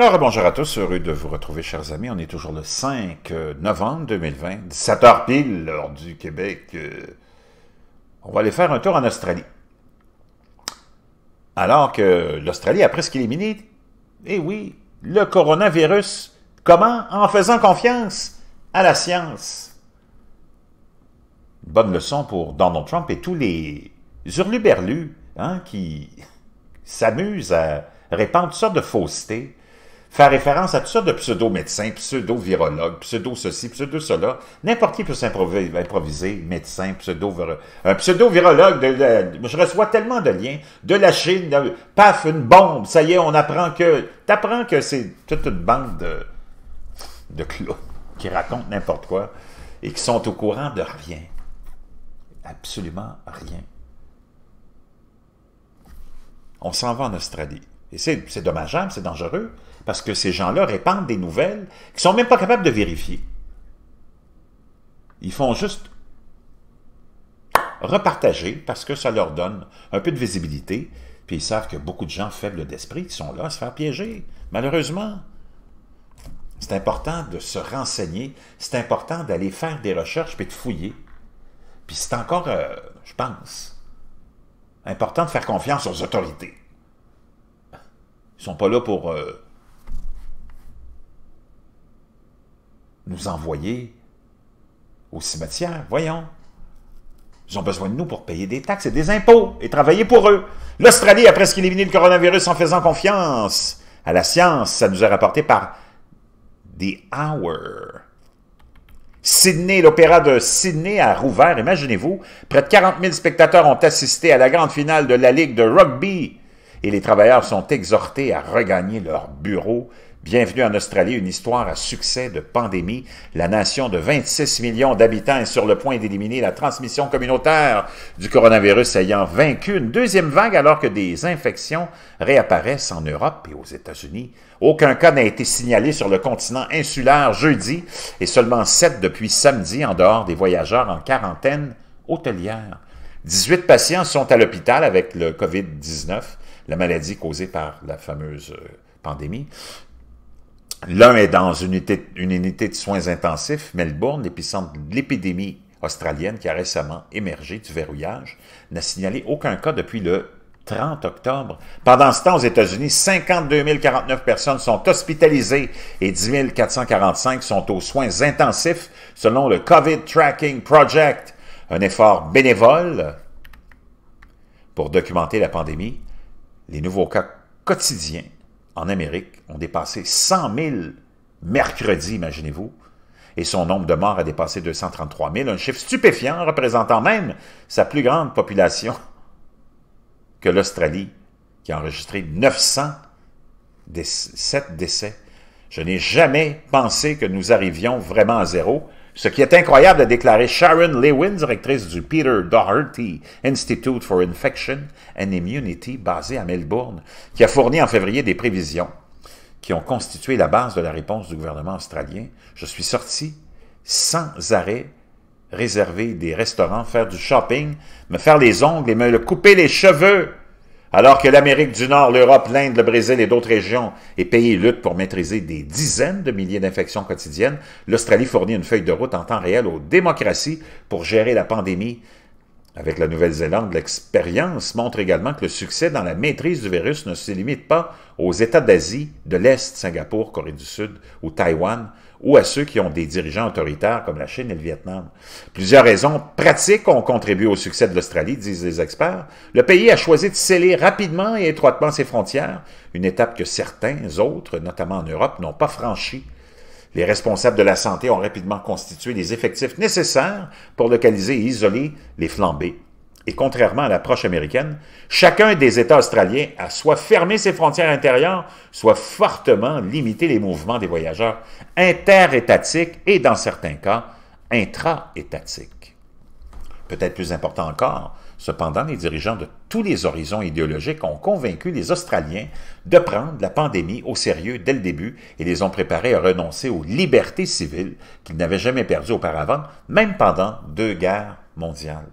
Alors, bonjour à tous, heureux de vous retrouver, chers amis. On est toujours le 5 euh, novembre 2020, 17h pile, lors du Québec. Euh, on va aller faire un tour en Australie. Alors que l'Australie a presque éliminé, eh oui, le coronavirus. Comment? En faisant confiance à la science. bonne leçon pour Donald Trump et tous les hurluberlus hein, qui s'amusent à répandre toutes sortes de faussetés faire référence à toutes sortes de pseudo-médecins, pseudo-virologues, pseudo-ceci, pseudo-cela. N'importe qui peut s'improviser médecin, pseudo-virologue. Un pseudo-virologue, je reçois tellement de liens, de la Chine, paf, une bombe, ça y est, on apprend que... T'apprends que c'est toute une bande de, de clous qui racontent n'importe quoi et qui sont au courant de rien. Absolument rien. On s'en va en Australie. Et c'est dommageable, c'est dangereux, parce que ces gens-là répandent des nouvelles qu'ils ne sont même pas capables de vérifier. Ils font juste repartager parce que ça leur donne un peu de visibilité, puis ils savent que beaucoup de gens faibles d'esprit qui sont là à se faire piéger, malheureusement. C'est important de se renseigner, c'est important d'aller faire des recherches puis de fouiller. Puis c'est encore, euh, je pense, important de faire confiance aux autorités. Ils sont pas là pour euh, nous envoyer au cimetière, voyons. Ils ont besoin de nous pour payer des taxes et des impôts et travailler pour eux. L'Australie a presque éliminé le coronavirus en faisant confiance à la science. Ça nous a rapporté par des hours. Sydney, l'opéra de Sydney a rouvert, imaginez-vous. Près de 40 000 spectateurs ont assisté à la grande finale de la Ligue de rugby et les travailleurs sont exhortés à regagner leur bureau. Bienvenue en Australie, une histoire à succès de pandémie. La nation de 26 millions d'habitants est sur le point d'éliminer la transmission communautaire du coronavirus ayant vaincu une deuxième vague alors que des infections réapparaissent en Europe et aux États-Unis. Aucun cas n'a été signalé sur le continent insulaire jeudi et seulement sept depuis samedi en dehors des voyageurs en quarantaine hôtelière. 18 patients sont à l'hôpital avec le COVID-19 la maladie causée par la fameuse euh, pandémie. L'un est dans une unité, de soins intensifs, Melbourne, l'épicentre de l'épidémie australienne qui a récemment émergé du verrouillage, n'a signalé aucun cas depuis le 30 octobre. Pendant ce temps, aux États-Unis, 52 049 personnes sont hospitalisées et 10 445 sont aux soins intensifs selon le COVID Tracking Project, un effort bénévole pour documenter la pandémie les nouveaux cas quotidiens en Amérique ont dépassé 100 000 mercredi, imaginez-vous, et son nombre de morts a dépassé 233 000, un chiffre stupéfiant représentant même sa plus grande population que l'Australie, qui a enregistré 907 décès. Je n'ai jamais pensé que nous arrivions vraiment à zéro, ce qui est incroyable a déclaré Sharon Lewin, directrice du Peter Doherty Institute for Infection and Immunity, basé à Melbourne, qui a fourni en février des prévisions qui ont constitué la base de la réponse du gouvernement australien. Je suis sorti sans arrêt réserver des restaurants, faire du shopping, me faire les ongles et me couper les cheveux. Alors que l'Amérique du Nord, l'Europe, l'Inde, le Brésil et d'autres régions et pays luttent pour maîtriser des dizaines de milliers d'infections quotidiennes, l'Australie fournit une feuille de route en temps réel aux démocraties pour gérer la pandémie. Avec la Nouvelle-Zélande, l'expérience montre également que le succès dans la maîtrise du virus ne se limite pas aux États d'Asie, de l'Est, Singapour, Corée du Sud ou Taïwan, ou à ceux qui ont des dirigeants autoritaires comme la Chine et le Vietnam. Plusieurs raisons pratiques ont contribué au succès de l'Australie, disent les experts. Le pays a choisi de sceller rapidement et étroitement ses frontières, une étape que certains autres, notamment en Europe, n'ont pas franchie. Les responsables de la santé ont rapidement constitué les effectifs nécessaires pour localiser et isoler les flambées et contrairement à l'approche américaine, chacun des États australiens a soit fermé ses frontières intérieures, soit fortement limité les mouvements des voyageurs interétatiques et, dans certains cas, intra-étatiques. Peut-être plus important encore, cependant, les dirigeants de tous les horizons idéologiques ont convaincu les Australiens de prendre la pandémie au sérieux dès le début et les ont préparés à renoncer aux libertés civiles qu'ils n'avaient jamais perdues auparavant, même pendant deux guerres mondiales.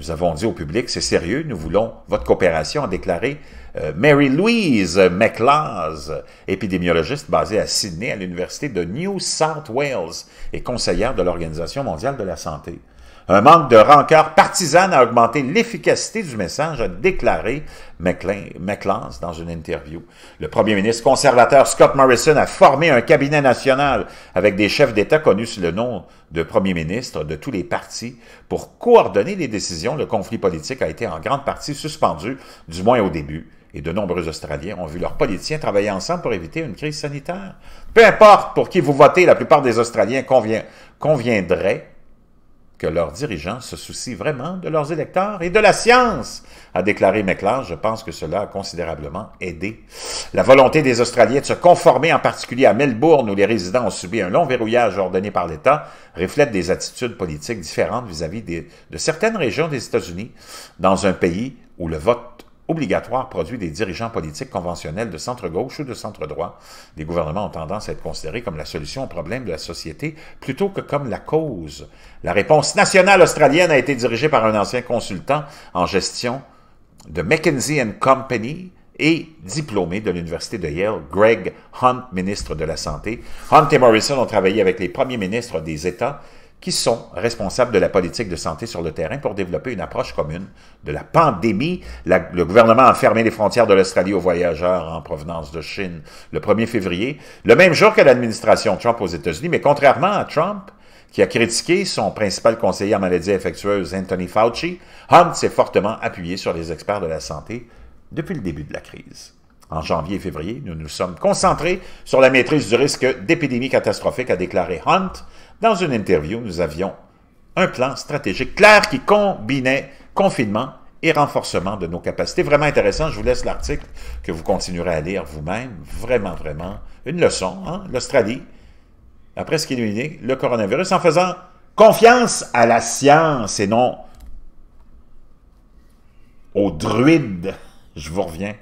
Nous avons dit au public, c'est sérieux, nous voulons votre coopération, a déclaré euh, Mary-Louise McLaws, épidémiologiste basée à Sydney à l'Université de New South Wales et conseillère de l'Organisation mondiale de la santé. Un manque de rancœur partisane a augmenté l'efficacité du message, a déclaré McClance dans une interview. Le premier ministre conservateur Scott Morrison a formé un cabinet national avec des chefs d'État connus sous le nom de premier ministre de tous les partis pour coordonner les décisions. Le conflit politique a été en grande partie suspendu, du moins au début et de nombreux Australiens ont vu leurs politiciens travailler ensemble pour éviter une crise sanitaire. Peu importe pour qui vous votez, la plupart des Australiens conviendraient que leurs dirigeants se soucient vraiment de leurs électeurs et de la science, a déclaré McLaren. Je pense que cela a considérablement aidé. La volonté des Australiens de se conformer, en particulier à Melbourne, où les résidents ont subi un long verrouillage ordonné par l'État, reflète des attitudes politiques différentes vis-à-vis -vis de certaines régions des États-Unis, dans un pays où le vote obligatoire produit des dirigeants politiques conventionnels de centre-gauche ou de centre-droit. Les gouvernements ont tendance à être considérés comme la solution au problème de la société plutôt que comme la cause. La réponse nationale australienne a été dirigée par un ancien consultant en gestion de McKinsey Company, et diplômé de l'Université de Yale, Greg Hunt, ministre de la Santé. Hunt et Morrison ont travaillé avec les premiers ministres des États qui sont responsables de la politique de santé sur le terrain pour développer une approche commune de la pandémie. le gouvernement a fermé les frontières de l'Australie aux voyageurs en provenance de Chine le 1er février, le même jour que l'administration Trump aux États-Unis, mais contrairement à Trump, qui a critiqué son principal conseiller en maladies infectieuses, Anthony Fauci, Hunt s'est fortement appuyé sur les experts de la santé depuis le début de la crise en janvier et février, nous nous sommes concentrés sur la maîtrise du risque d'épidémie catastrophique, a déclaré Hunt. Dans une interview, nous avions un plan stratégique clair qui combinait confinement et renforcement de nos capacités. Vraiment intéressant, je vous laisse l'article que vous continuerez à lire vous-même. Vraiment, vraiment, une leçon. Hein? L'Australie, après ce qui lui dit, le coronavirus, en faisant confiance à la science et non aux druides. Je vous reviens.